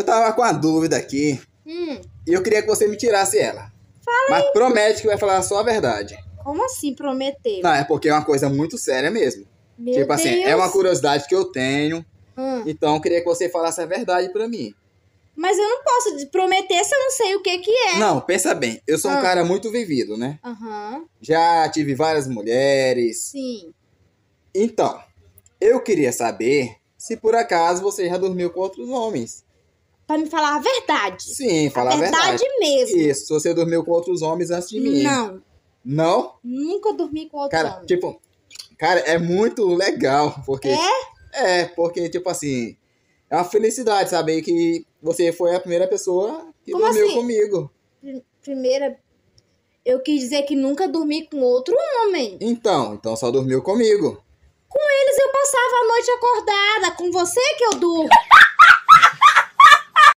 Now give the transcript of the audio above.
Eu tava com a dúvida aqui. Hum. E eu queria que você me tirasse ela. Fala Mas aí. promete que vai falar só a verdade. Como assim prometeu? Não, é porque é uma coisa muito séria mesmo. Meu tipo Deus. assim, é uma curiosidade que eu tenho. Hum. Então eu queria que você falasse a verdade pra mim. Mas eu não posso prometer se eu não sei o que que é. Não, pensa bem. Eu sou hum. um cara muito vivido, né? Uhum. Já tive várias mulheres. Sim. Então, eu queria saber se por acaso você já dormiu com outros homens para me falar a verdade. Sim, falar a verdade. verdade mesmo. Isso, você dormiu com outros homens antes de mim. Não. Não? Nunca dormi com outros cara, homens. Tipo, cara, é muito legal, porque... É? É, porque, tipo assim, é uma felicidade saber que você foi a primeira pessoa que Como dormiu assim? comigo. Primeira... Eu quis dizer que nunca dormi com outro homem. Então, então só dormiu comigo. Com eles eu passava a noite acordada, com você que eu durmo.